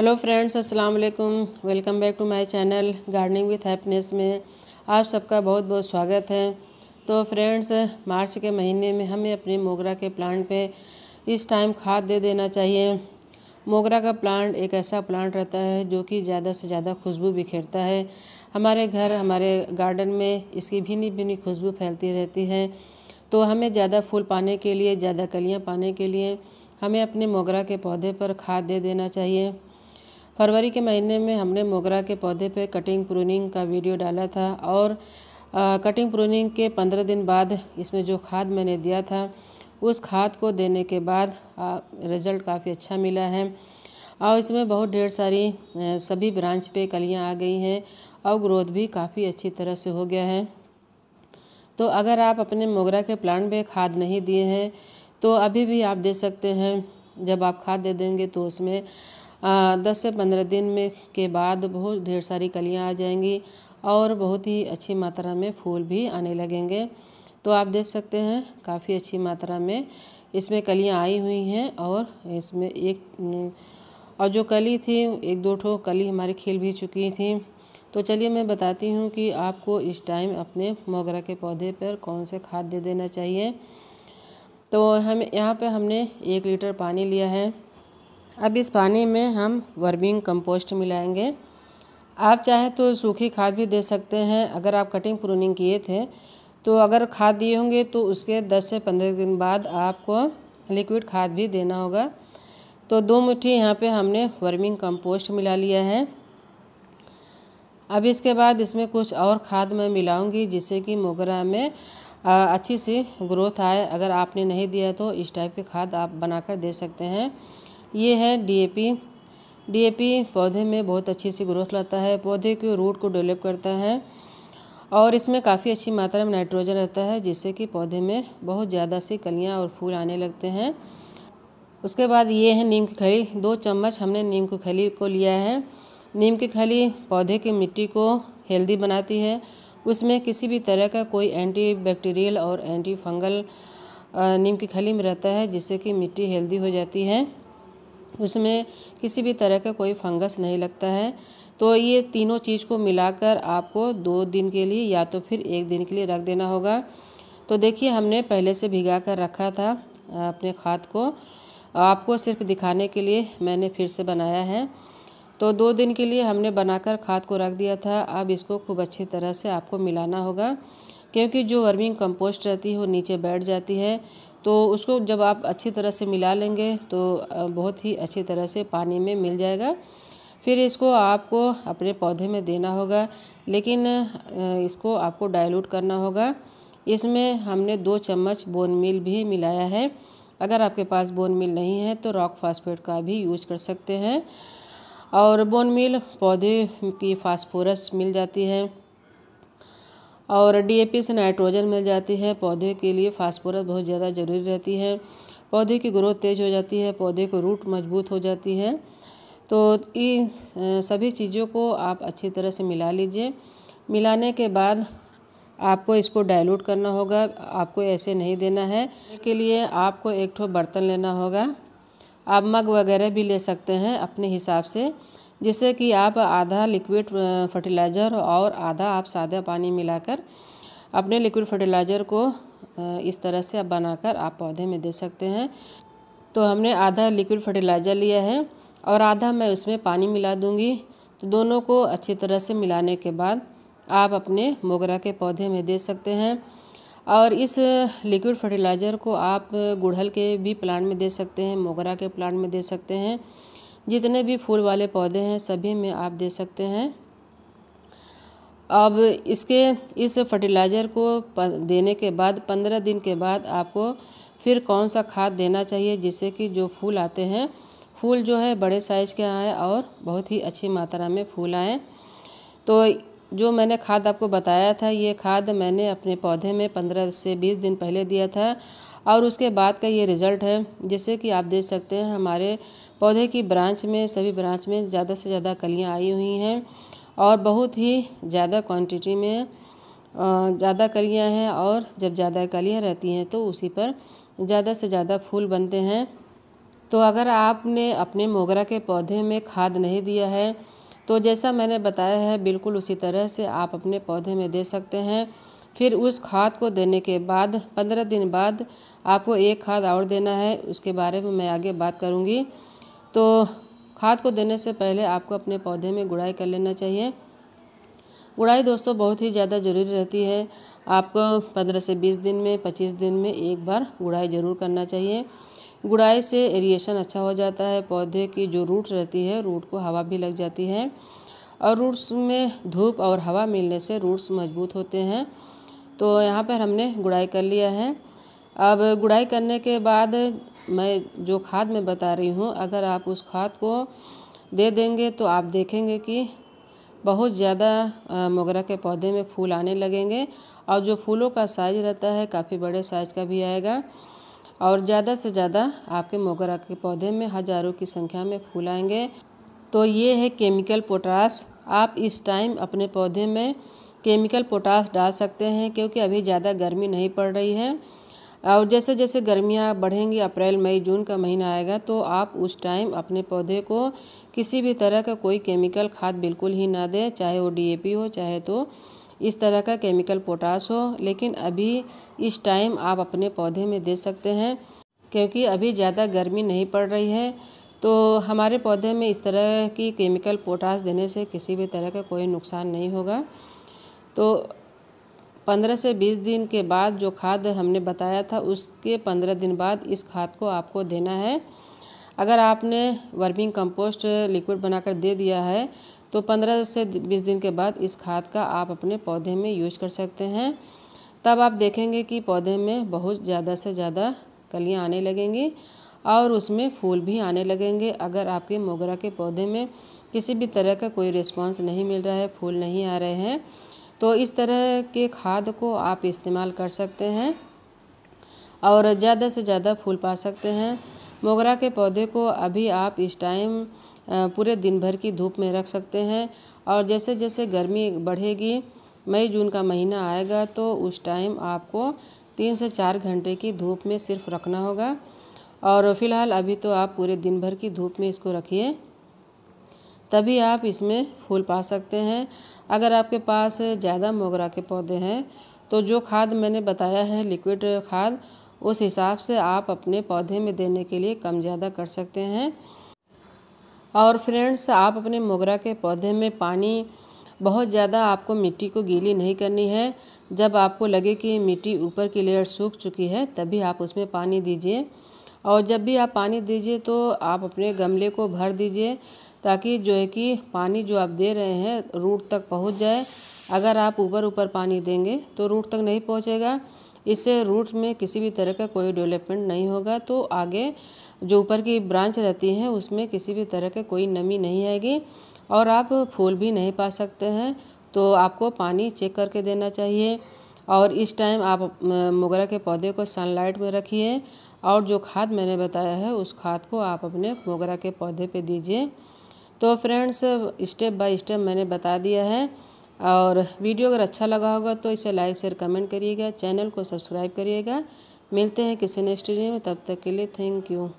hello friends अस्सलाम वालेकुम welcome back to my channel gardening with happiness में आप सबका बहुत बहुत स्वागत है तो फ्रेंड्स मार्च के महीने में हमें अपने मोगरा के प्लांट पे इस टाइम खाद दे देना चाहिए मोगरा का प्लांट एक ऐसा प्लांट रहता है जो कि ज़्यादा से ज़्यादा खुशबू बिखेरता है हमारे घर हमारे गार्डन में इसकी भिनी भिनी खुशबू फैलती रहती है तो हमें ज़्यादा फूल पाने के लिए ज़्यादा कलियाँ पाने के लिए हमें अपने मोगरा के पौधे पर खाद दे देना चाहिए फरवरी के महीने में हमने मोगरा के पौधे पे कटिंग प्रूनिंग का वीडियो डाला था और आ, कटिंग प्रूनिंग के पंद्रह दिन बाद इसमें जो खाद मैंने दिया था उस खाद को देने के बाद आ, रिज़ल्ट काफ़ी अच्छा मिला है और इसमें बहुत ढेर सारी सभी ब्रांच पे कलियां आ गई हैं और ग्रोथ भी काफ़ी अच्छी तरह से हो गया है तो अगर आप अपने मोगरा के प्लांट पे खाद नहीं दिए हैं तो अभी भी आप दे सकते हैं जब आप खाद दे देंगे तो उसमें दस से पंद्रह दिन में के बाद बहुत ढेर सारी कलियाँ आ जाएंगी और बहुत ही अच्छी मात्रा में फूल भी आने लगेंगे तो आप देख सकते हैं काफ़ी अच्छी मात्रा में इसमें कलियाँ आई हुई हैं और इसमें एक और जो कली थी एक दो ठो कली हमारी खिल भी चुकी थी तो चलिए मैं बताती हूँ कि आपको इस टाइम अपने मोगरा के पौधे पर कौन से खाद दे देना चाहिए तो हम यहाँ पे हमने एक लीटर पानी लिया है अब इस पानी में हम वर्मिंग कंपोस्ट मिलाएंगे आप चाहें तो सूखी खाद भी दे सकते हैं अगर आप कटिंग प्रूनिंग किए थे तो अगर खाद दिए होंगे तो उसके 10 से 15 दिन बाद आपको लिक्विड खाद भी देना होगा तो दो मुट्ठी यहाँ पे हमने वर्मिंग कंपोस्ट मिला लिया है अब इसके बाद इसमें कुछ और खाद मैं मिलाऊंगी जिससे कि मोगरा में अच्छी सी ग्रोथ आए अगर आपने नहीं दिया तो इस टाइप की खाद आप बनाकर दे सकते हैं ये है डीएपी डीएपी पौधे में बहुत अच्छी सी ग्रोथ लाता है पौधे के रूट को डेवलप करता है और इसमें काफ़ी अच्छी मात्रा में नाइट्रोजन रहता है जिससे कि पौधे में बहुत ज़्यादा सी कलियाँ और फूल आने लगते हैं उसके बाद ये है नीम की खली दो चम्मच हमने नीम की खली को लिया है नीम की खली पौधे की मिट्टी को हेल्दी बनाती है उसमें किसी भी तरह का कोई एंटी बैक्टीरियल और एंटी फंगल नीम की खली में रहता है जिससे कि मिट्टी हेल्दी हो जाती है उसमें किसी भी तरह का कोई फंगस नहीं लगता है तो ये तीनों चीज़ को मिलाकर आपको दो दिन के लिए या तो फिर एक दिन के लिए रख देना होगा तो देखिए हमने पहले से भिगा कर रखा था अपने खाद को आपको सिर्फ दिखाने के लिए मैंने फिर से बनाया है तो दो दिन के लिए हमने बनाकर खाद को रख दिया था अब इसको खूब अच्छी तरह से आपको मिलाना होगा क्योंकि जो वर्मिंग कंपोस्ट रहती है वो नीचे बैठ जाती है तो उसको जब आप अच्छी तरह से मिला लेंगे तो बहुत ही अच्छी तरह से पानी में मिल जाएगा फिर इसको आपको अपने पौधे में देना होगा लेकिन इसको आपको डाइल्यूट करना होगा इसमें हमने दो चम्मच बोन मिल भी मिलाया है अगर आपके पास बोन मिल नहीं है तो रॉक फास्फेट का भी यूज कर सकते हैं और बोन मिल पौधे की फास्फोरस मिल जाती है और डीएपी से नाइट्रोजन मिल जाती है पौधे के लिए फास्फोरस बहुत ज़्यादा ज़रूरी रहती है पौधे की ग्रोथ तेज़ हो जाती है पौधे को रूट मजबूत हो जाती है तो ये सभी चीज़ों को आप अच्छी तरह से मिला लीजिए मिलाने के बाद आपको इसको डाइल्यूट करना होगा आपको ऐसे नहीं देना है के लिए आपको एक ठो बर्तन लेना होगा आप मग वगैरह भी ले सकते हैं अपने हिसाब से जिससे कि आप आधा लिक्विड फर्टिलाइज़र और आधा आप सादा पानी मिलाकर अपने लिक्विड फर्टिलाइज़र को इस तरह से आप बनाकर आप पौधे में दे सकते हैं तो हमने आधा लिक्विड फर्टिलाइज़र लिया है और आधा मैं उसमें पानी मिला दूँगी तो दोनों को अच्छी तरह से मिलाने के बाद आप अपने मोगरा के पौधे में दे सकते हैं और इस लिक्विड फर्टिलाइज़र को आप गुड़हल के भी प्लांट में दे सकते हैं मोगरा के प्लांट में दे सकते हैं जितने भी फूल वाले पौधे हैं सभी में आप दे सकते हैं अब इसके इस फर्टिलाइज़र को देने के बाद पंद्रह दिन के बाद आपको फिर कौन सा खाद देना चाहिए जिससे कि जो फूल आते हैं फूल जो है बड़े साइज़ के आए और बहुत ही अच्छी मात्रा में फूल आए तो जो मैंने खाद आपको बताया था ये खाद मैंने अपने पौधे में पंद्रह से बीस दिन पहले दिया था और उसके बाद का ये रिज़ल्ट है जैसे कि आप देख सकते हैं हमारे पौधे की ब्रांच में सभी ब्रांच में ज़्यादा से ज़्यादा कलियाँ आई हुई हैं और बहुत ही ज़्यादा क्वांटिटी में ज़्यादा कलियाँ हैं और जब ज़्यादा कलियाँ रहती हैं तो उसी पर ज़्यादा से ज़्यादा फूल बनते हैं तो अगर आपने अपने मोगरा के पौधे में खाद नहीं दिया है तो जैसा मैंने बताया है बिल्कुल उसी तरह से आप अपने पौधे में दे सकते हैं फिर उस खाद को देने के बाद पंद्रह दिन बाद आपको एक खाद और देना है उसके बारे में मैं आगे बात करूँगी तो खाद को देने से पहले आपको अपने पौधे में गुड़ाई कर लेना चाहिए गुड़ाई दोस्तों बहुत ही ज़्यादा ज़रूरी रहती है आपको पंद्रह से बीस दिन में पच्चीस दिन में एक बार गुड़ाई ज़रूर करना चाहिए गुड़ाई से एरिएशन अच्छा हो जाता है पौधे की जो रूट रहती है रूट को हवा भी लग जाती है और रूट्स में धूप और हवा मिलने से रूट्स मजबूत होते हैं तो यहाँ पर हमने गुड़ाई कर लिया है अब गुड़ाई करने के बाद मैं जो खाद मैं बता रही हूँ अगर आप उस खाद को दे देंगे तो आप देखेंगे कि बहुत ज़्यादा मोगरा के पौधे में फूल आने लगेंगे और जो फूलों का साइज़ रहता है काफ़ी बड़े साइज़ का भी आएगा और ज़्यादा से ज़्यादा आपके मोगरा के पौधे में हज़ारों की संख्या में फूल आएंगे तो ये है केमिकल पोटास आप इस टाइम अपने पौधे में केमिकल पोटास डाल सकते हैं क्योंकि अभी ज़्यादा गर्मी नहीं पड़ रही है और जैसे जैसे गर्मियाँ बढ़ेंगी अप्रैल मई जून का महीना आएगा तो आप उस टाइम अपने पौधे को किसी भी तरह का कोई केमिकल खाद बिल्कुल ही ना दें चाहे वो डीएपी हो चाहे तो इस तरह का केमिकल पोटास हो लेकिन अभी इस टाइम आप अपने पौधे में दे सकते हैं क्योंकि अभी ज़्यादा गर्मी नहीं पड़ रही है तो हमारे पौधे में इस तरह की केमिकल पोटास देने से किसी भी तरह का कोई नुकसान नहीं होगा तो पंद्रह से बीस दिन के बाद जो खाद हमने बताया था उसके पंद्रह दिन बाद इस खाद को आपको देना है अगर आपने वर्मिंग कंपोस्ट लिक्विड बनाकर दे दिया है तो पंद्रह से बीस दिन के बाद इस खाद का आप अपने पौधे में यूज कर सकते हैं तब आप देखेंगे कि पौधे में बहुत ज़्यादा से ज़्यादा कलियाँ आने लगेंगी और उसमें फूल भी आने लगेंगे अगर आपके मोगरा के पौधे में किसी भी तरह का कोई रिस्पॉन्स नहीं मिल रहा है फूल नहीं आ रहे हैं तो इस तरह के खाद को आप इस्तेमाल कर सकते हैं और ज़्यादा से ज़्यादा फूल पा सकते हैं मोगरा के पौधे को अभी आप इस टाइम पूरे दिन भर की धूप में रख सकते हैं और जैसे जैसे गर्मी बढ़ेगी मई जून का महीना आएगा तो उस टाइम आपको तीन से चार घंटे की धूप में सिर्फ रखना होगा और फिलहाल अभी तो आप पूरे दिन भर की धूप में इसको रखिए तभी आप इसमें फूल पा सकते हैं अगर आपके पास ज़्यादा मोगरा के पौधे हैं तो जो खाद मैंने बताया है लिक्विड खाद उस हिसाब से आप अपने पौधे में देने के लिए कम ज़्यादा कर सकते हैं और फ्रेंड्स आप अपने मोगरा के पौधे में पानी बहुत ज़्यादा आपको मिट्टी को गीली नहीं करनी है जब आपको लगे कि मिट्टी ऊपर की लेयर सूख चुकी है तभी आप उसमें पानी दीजिए और जब भी आप पानी दीजिए तो आप अपने गमले को भर दीजिए ताकि जो है कि पानी जो आप दे रहे हैं रूट तक पहुंच जाए अगर आप ऊपर ऊपर पानी देंगे तो रूट तक नहीं पहुंचेगा इससे रूट में किसी भी तरह का कोई डेवलपमेंट नहीं होगा तो आगे जो ऊपर की ब्रांच रहती है उसमें किसी भी तरह का कोई नमी नहीं आएगी और आप फूल भी नहीं पा सकते हैं तो आपको पानी चेक करके देना चाहिए और इस टाइम आप मोगरा के पौधे को सनलाइट में रखिए और जो खाद मैंने बताया है उस खाद को आप अपने मोगरा के पौधे पे दीजिए तो फ्रेंड्स स्टेप बाय स्टेप मैंने बता दिया है और वीडियो अगर अच्छा लगा होगा तो इसे लाइक शेयर कमेंट करिएगा चैनल को सब्सक्राइब करिएगा मिलते हैं किसी नेक्स्ट वीडियो में तब तक के लिए थैंक यू